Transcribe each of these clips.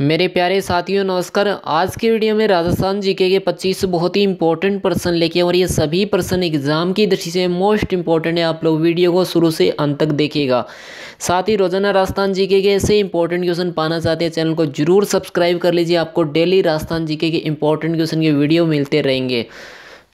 मेरे प्यारे साथियों नमस्कार आज के वीडियो में राजस्थान जीके के 25 बहुत ही इंपॉर्टेंट प्रश्न लेके और ये सभी प्रश्न एग्जाम की दृष्टि से मोस्ट इंपॉर्टेंट है आप लोग वीडियो को शुरू से अंत तक देखिएगा साथ ही रोजाना राजस्थान जीके के ऐसे इंपॉर्टेंट क्वेश्चन पाना चाहते हैं चैनल को जरूर सब्सक्राइब कर लीजिए आपको डेली राजस्थान जी के इंपॉर्टेंट क्वेश्चन के वीडियो मिलते रहेंगे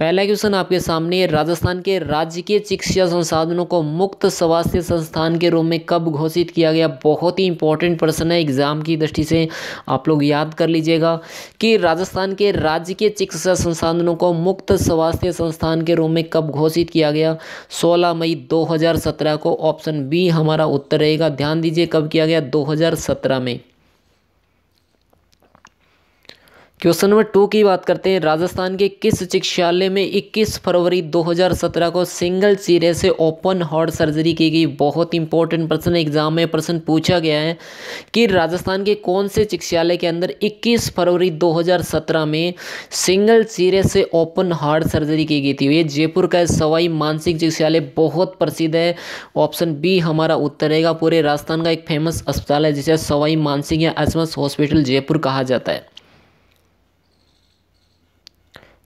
पहला क्वेश्चन आपके सामने है राजस्थान के राजकीय चिकित्सा संसाधनों को मुक्त स्वास्थ्य संस्थान के रूप में कब घोषित किया गया बहुत ही इंपॉर्टेंट प्रश्न है एग्जाम की दृष्टि से आप लोग याद कर लीजिएगा कि राजस्थान के राजकीय चिकित्सा संसाधनों को मुक्त स्वास्थ्य संस्थान के रूप में कब घोषित किया गया सोलह मई दो को ऑप्शन बी हमारा उत्तर रहेगा ध्यान दीजिए कब किया गया दो में क्वेश्चन नंबर टू की बात करते हैं राजस्थान के किस चिकित्सालय में 21 फरवरी 2017 को सिंगल सिरे से ओपन हार्ट सर्जरी की गई बहुत इंपॉर्टेंट प्रश्न एग्जाम में प्रश्न पूछा गया है कि राजस्थान के कौन से चिकित्सालय के अंदर 21 फरवरी 2017 में सिंगल सिरे से ओपन हार्ट सर्जरी की गई थी ये जयपुर का सवाई मानसिक चिकित्सालय बहुत प्रसिद्ध है ऑप्शन बी हमारा उत्तर रहेगा पूरे राजस्थान का एक फेमस अस्पताल है जिसे सवाई मानसिक या एसमस हॉस्पिटल जयपुर कहा जाता है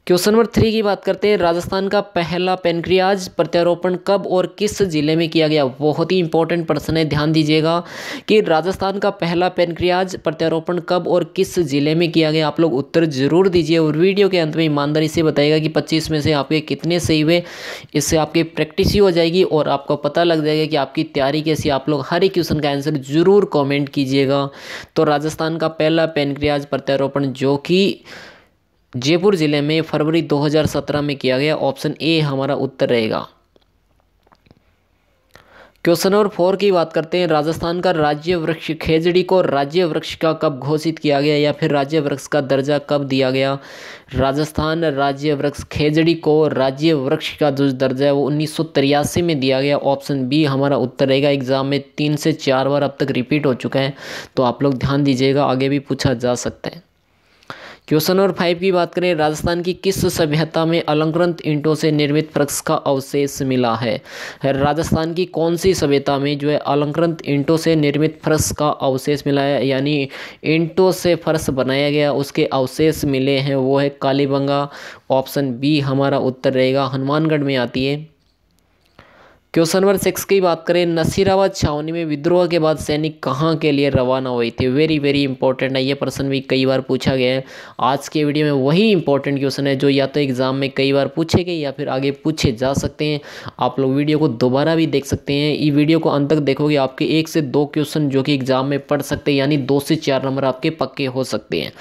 क्वेश्चन नंबर थ्री की बात करते हैं राजस्थान का पहला पेनक्रियाज प्रत्यारोपण कब और किस जिले में किया गया बहुत ही इंपॉर्टेंट प्रश्न है ध्यान दीजिएगा कि राजस्थान का पहला पेनक्रियाज प्रत्यारोपण कब और किस जिले में किया गया आप लोग उत्तर जरूर दीजिए और वीडियो के अंत में ईमानदारी से बताइएगा कि पच्चीस में से आपके कितने सही हुए इससे आपकी प्रैक्टिस ही हो जाएगी और आपको पता लग जाएगा कि आपकी तैयारी कैसी आप लोग हर एक क्वेश्चन का आंसर जरूर कॉमेंट कीजिएगा तो राजस्थान का पहला पेनक्रियाज प्रत्यारोपण जो कि जयपुर ज़िले में फरवरी 2017 में किया गया ऑप्शन ए हमारा उत्तर रहेगा क्वेश्चन नंबर फोर की बात करते हैं राजस्थान का राज्य वृक्ष खेजड़ी को राज्य वृक्ष का कब घोषित किया गया या फिर राज्य वृक्ष का दर्जा कब दिया गया राजस्थान राज्य वृक्ष खेजड़ी को राज्य वृक्ष का जो दर्जा है वो उन्नीस में दिया गया ऑप्शन बी हमारा उत्तर रहेगा एग्जाम में तीन से चार बार अब तक रिपीट हो चुका है तो आप लोग ध्यान दीजिएगा आगे भी पूछा जा सकता है क्वेश्चन नंबर फाइव की बात करें राजस्थान की किस सभ्यता में अलंकृत ईंटों से निर्मित प्रक्ष का अवशेष मिला है राजस्थान की कौन सी सभ्यता में जो है अलंकृत ईंटों से निर्मित फर्श का अवशेष मिला है यानी ईंटों से फर्श बनाया गया उसके अवशेष मिले हैं वो है कालीबंगा ऑप्शन बी हमारा उत्तर रहेगा हनुमानगढ़ में आती है क्वेश्चन नंबर सिक्स की बात करें नसीराबाद छावनी में विद्रोह के बाद सैनिक कहाँ के लिए रवाना हुए थे वेरी वेरी इंपॉर्टेंट है ये प्रश्न भी कई बार पूछा गया है आज के वीडियो में वही इंपॉर्टेंट क्वेश्चन है जो या तो एग्जाम में कई बार पूछे गए या फिर आगे पूछे जा सकते हैं आप लोग वीडियो को दोबारा भी देख सकते हैं ये वीडियो को अंत तक देखोगे आपके एक से दो क्वेश्चन जो कि एग्जाम में पढ़ सकते हैं यानी दो से चार नंबर आपके पक्के हो सकते हैं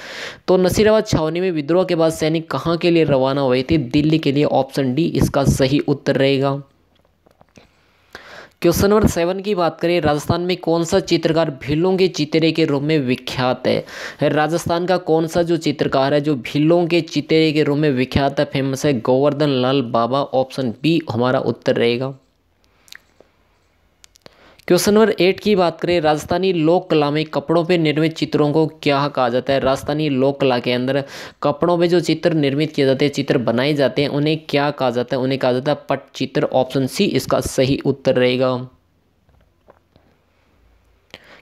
तो नसीराबाद छावनी में विद्रोह के बाद सैनिक कहाँ के लिए रवाना हुए थे दिल्ली के लिए ऑप्शन डी इसका सही उत्तर रहेगा क्वेश्चन नंबर सेवन की बात करें राजस्थान में कौन सा चित्रकार भीलों के चितरे के रूप में विख्यात है राजस्थान का कौन सा जो चित्रकार है जो भीलों के चितरे के रूप में विख्यात है फेमस है गोवर्धन लाल बाबा ऑप्शन बी हमारा उत्तर रहेगा क्वेश्चन नंबर एट की बात करें राजस्थानी लोक कला में कपड़ों पर निर्मित चित्रों को क्या कहा जाता है राजस्थानी लोक कला के अंदर कपड़ों पर जो चित्र निर्मित किए जाते हैं चित्र बनाए जाते हैं उन्हें क्या कहा जाता है उन्हें कहा जाता है पट चित्र ऑप्शन सी इसका सही उत्तर रहेगा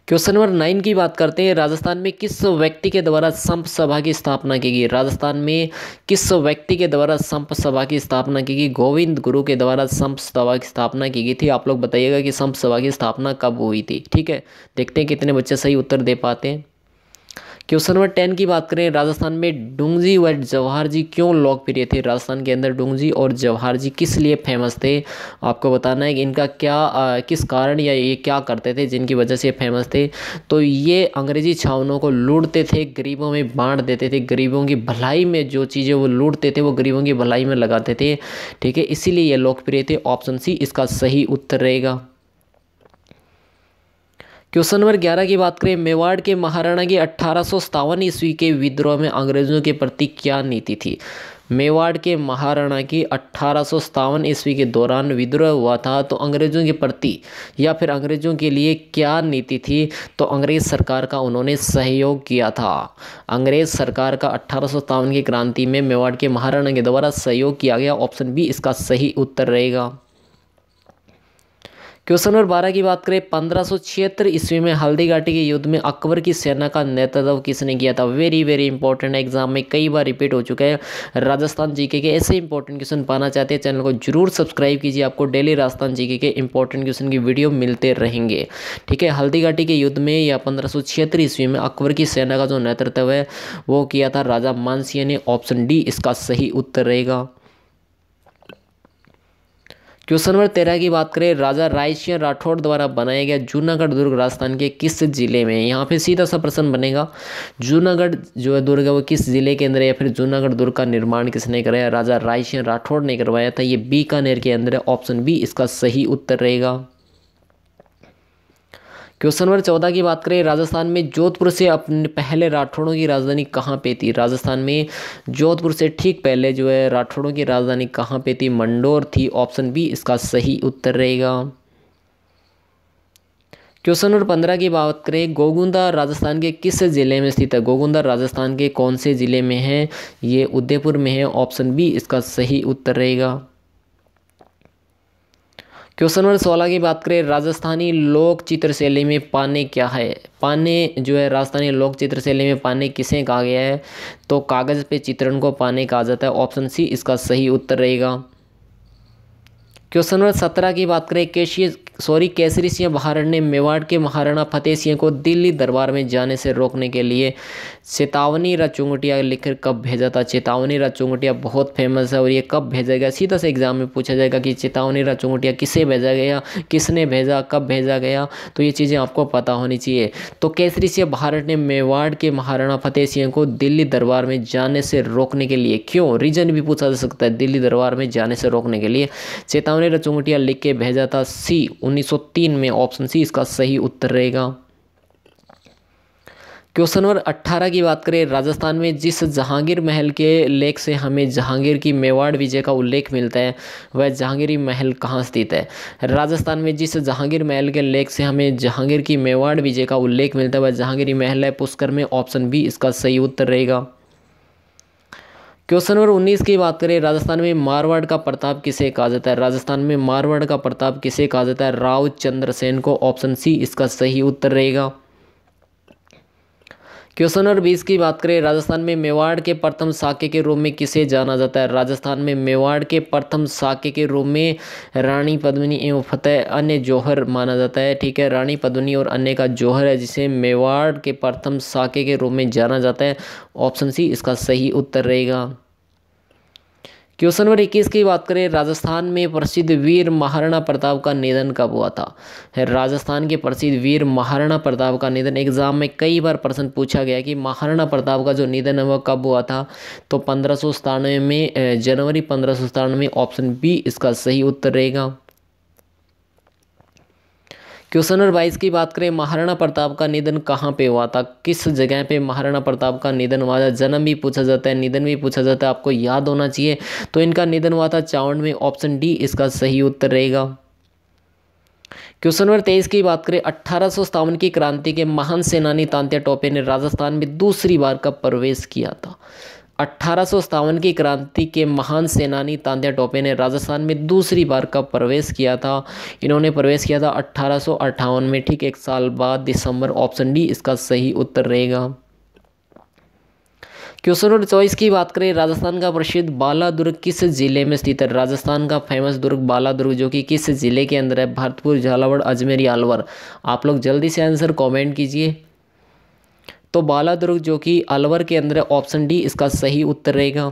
क्वेश्चन नंबर नाइन की बात करते हैं राजस्थान में किस व्यक्ति के द्वारा संप सभा की स्थापना की गई राजस्थान में किस व्यक्ति के द्वारा संप सभा की स्थापना की गई गोविंद गुरु के द्वारा संप सभा की स्थापना की गई थी आप लोग बताइएगा कि संप सभा की स्थापना कब हुई थी ठीक है देखते हैं कितने बच्चे सही उत्तर दे पाते हैं क्वेश्चन नंबर टेन की बात करें राजस्थान में डूंगजी व जवाहर जी क्यों लोकप्रिय थे राजस्थान के अंदर डूंगजी और जवाहर जी किस लिए फेमस थे आपको बताना है कि इनका क्या आ, किस कारण या ये क्या करते थे जिनकी वजह से फेमस थे तो ये अंग्रेजी छावनों को लूटते थे गरीबों में बांट देते थे गरीबों की भलाई में जो चीज़ें वो लूटते थे वो गरीबों की भलाई में लगाते थे ठीक है इसीलिए ये लोकप्रिय थे ऑप्शन सी इसका सही उत्तर रहेगा क्वेश्चन नंबर ग्यारह की बात करें मेवाड़ के महाराणा की अट्ठारह ईस्वी के विद्रोह में अंग्रेजों के प्रति क्या नीति थी मेवाड़ के महाराणा की अट्ठारह ईस्वी के दौरान विद्रोह हुआ था तो अंग्रेजों के प्रति या फिर अंग्रेजों के लिए क्या नीति थी तो अंग्रेज सरकार का उन्होंने सहयोग किया था अंग्रेज सरकार का अट्ठारह की क्रांति में मेवाड़ के महाराणा के द्वारा सहयोग किया गया ऑप्शन बी इसका सही उत्तर रहेगा क्वेश्चन नंबर बारह की बात करें पंद्रह सौ छिहत्तर ईस्वी में हल्दी घाटी के युद्ध में अकबर की सेना का नेतृत्व किसने किया था वेरी वेरी इंपॉर्टेंट एग्जाम में कई बार रिपीट हो चुका है राजस्थान जीके के ऐसे इंपॉर्टेंट क्वेश्चन पाना चाहते हैं चैनल को जरूर सब्सक्राइब कीजिए आपको डेली राजस्थान जीके के इंपॉर्टेंट क्वेश्चन की वीडियो मिलते रहेंगे ठीक है हल्दी घाटी के युद्ध में या पंद्रह सौ छिहत्तर ईस्वी में अकबर की सेना का जो नेतृत्व है वो किया था राजा मानसिंह ने ऑप्शन डी इसका सही उत्तर रहेगा क्वेश्चन नंबर तेरह की बात करें राजा रायसिंह राठौड़ द्वारा बनाया गया जूनागढ़ दुर्ग राजस्थान के किस जिले में यहाँ पे सीधा सा प्रश्न बनेगा जूनागढ़ जो है दुर्ग है वो किस जिले के अंदर है या फिर जूनागढ़ दुर्ग का निर्माण किसने कराया राजा रायसिंह राठौड़ ने करवाया था ये बीकानेर के अंदर है ऑप्शन बी इसका सही उत्तर रहेगा क्वेश्चन नंबर चौदह की बात करें राजस्थान में जोधपुर से अपने पहले राठौड़ों की राजधानी कहाँ पे थी राजस्थान में जोधपुर से ठीक पहले जो है राठौड़ों की राजधानी कहाँ पे थी मंडोर थी ऑप्शन बी इसका सही उत्तर रहेगा क्वेश्चन नंबर पंद्रह की बात करें गोगुंदा राजस्थान के किस ज़िले में स्थित है गोगुंदा राजस्थान के कौन से ज़िले में है ये उदयपुर में है ऑप्शन बी इसका सही उत्तर रहेगा क्वेश्चन नंबर सोलह की बात करें राजस्थानी लोक चित्र शैली में पाने क्या है पाने जो है राजस्थानी लोक चित्र शैली में पाने किसे कहा गया है तो कागज़ पे चित्रण को पाने कहा जाता है ऑप्शन सी इसका सही उत्तर रहेगा क्वेश्चन नंबर सत्रह की बात करें केशिय सॉरी केसरी सिंह महाराणा ने मेवाड़ के महाराणा फतेह सिंह को दिल्ली दरबार में जाने से रोकने के लिए चेतावनी रचुंगटिया लिखकर कब भेजा था चेतावनी रचुंगटिया बहुत फेमस है और ये कब भेजा गया सीधा से एग्जाम में पूछा जाएगा कि चेतावनी रचुंगटिया किसे भेजा गया किसने भेजा कब भेजा गया तो ये चीज़ें आपको पता होनी चाहिए तो केसरी सिंह भारत ने मेवाड़ के महाराणा फतेह सिंह को दिल्ली दरबार में जाने से रोकने के लिए क्यों रीजन भी पूछा जा सकता है दिल्ली दरबार में जाने से रोकने के लिए चेतावनी रचुंगटिया लिख के भेजा था सी 1903 में ऑप्शन सी इसका सही उत्तर रहेगा क्वेश्चन नंबर 18 की बात करें राजस्थान में जिस जहांगीर महल के लेख से हमें जहांगीर की मेवाड़ विजय का उल्लेख मिलता है वह जहांगीरी महल कहाँ स्थित है राजस्थान में जिस जहांगीर महल के लेख से हमें जहांगीर की मेवाड़ विजय का उल्लेख मिलता है वह जहांगीरी महल है पुष्कर में ऑप्शन बी इसका सही उत्तर रहेगा क्वेश्चन नंबर उन्नीस की बात करें राजस्थान में मारवाड़ का प्रताप किसे कहा जाता है राजस्थान में मारवाड़ का प्रताप किसे कहा जाता है राव चंद्र सेन को ऑप्शन सी इसका सही उत्तर रहेगा क्वेश्चन नंबर बीस की बात करें राजस्थान में मेवाड़ के प्रथम साके के रूप में किसे जाना जाता है राजस्थान में मेवाड़ के प्रथम साके के रूप में रानी पद्मिनी एवं फतेह अन्य जौहर माना जाता है ठीक है रानी पद्मिनी और अन्य का जौहर है जिसे मेवाड़ के प्रथम साके के रूप में जाना जाता है ऑप्शन सी इसका सही उत्तर रहेगा क्वेश्चन नंबर इक्कीस की बात करें राजस्थान में प्रसिद्ध वीर महाराणा प्रताप का निधन कब हुआ था राजस्थान के प्रसिद्ध वीर महाराणा प्रताप का निधन एग्जाम में कई बार प्रश्न पूछा गया कि महाराणा प्रताप का जो निधन है वह कब हुआ था तो पंद्रह में जनवरी पंद्रह में ऑप्शन बी इसका सही उत्तर रहेगा क्वेश्चन नंबर बाईस की बात करें महाराणा प्रताप का निधन कहाँ पे हुआ था किस जगह पे महाराणा प्रताप का निधन हुआ था जन्म भी पूछा जाता है निधन भी पूछा जाता है आपको याद होना चाहिए तो इनका निधन हुआ था चावंड में ऑप्शन डी इसका सही उत्तर रहेगा क्वेश्चन नंबर तेईस की बात करें अट्ठारह की क्रांति के महान सेनानी तांत्या टोपे ने राजस्थान में दूसरी बार का प्रवेश किया था अट्ठारह की क्रांति के महान सेनानी तांदिया टोपे ने राजस्थान में दूसरी बार का प्रवेश किया था इन्होंने प्रवेश किया था अट्ठारह में ठीक एक साल बाद दिसंबर ऑप्शन डी इसका सही उत्तर रहेगा क्वेश्चन नंबर चौबीस की बात करें राजस्थान का प्रसिद्ध बाला दुर्ग किस जिले में स्थित है राजस्थान का फेमस दुर्ग बाला दुर्ग जो कि किस जिले के अंदर है भरतपुर झालावाड़ अजमेर या अलवर आप लोग जल्दी से आंसर कमेंट कीजिए तो बाला दुर्ग जो कि अलवर के अंदर ऑप्शन डी इसका सही उत्तर रहेगा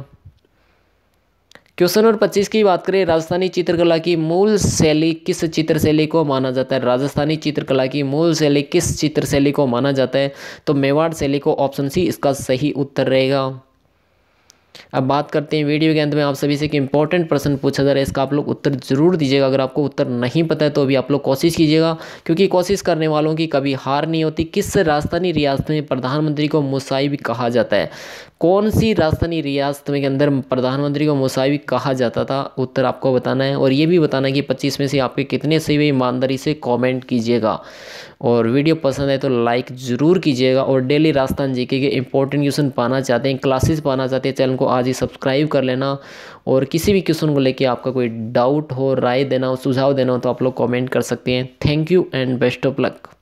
क्वेश्चन नंबर पच्चीस की बात करें राजस्थानी चित्रकला की मूल शैली किस चित्रशैली को माना जाता है राजस्थानी चित्रकला की मूल शैली किस चित्रशैली को माना जाता है तो मेवाड़ शैली को ऑप्शन सी इसका सही उत्तर रहेगा अब बात करते हैं वीडियो के अंत में आप सभी से एक इंपॉर्टेंट प्रश्न पूछा जा रहा है इसका आप लोग उत्तर जरूर दीजिएगा अगर आपको उत्तर नहीं पता है तो अभी आप लोग कोशिश कीजिएगा क्योंकि कोशिश करने वालों की कभी हार नहीं होती किस राजस्थानी रियासत में प्रधानमंत्री को मुसाई भी कहा जाता है कौन सी राजधानी रियासत में के अंदर प्रधानमंत्री को मुसाविक कहा जाता था उत्तर आपको बताना है और ये भी बताना है कि 25 में से आपके कितने सही हुए ईमानदारी से कमेंट कीजिएगा और वीडियो पसंद है तो लाइक ज़रूर कीजिएगा और डेली राजस्थान जीके के इंपॉर्टेंट क्वेश्चन पाना चाहते हैं क्लासेस पाना चाहते हैं चैनल को आज ही सब्सक्राइब कर लेना और किसी भी क्वेश्चन को लेकर आपका कोई डाउट हो राय देना हो सुझाव देना हो तो आप लोग कॉमेंट कर सकते हैं thank you and best of luck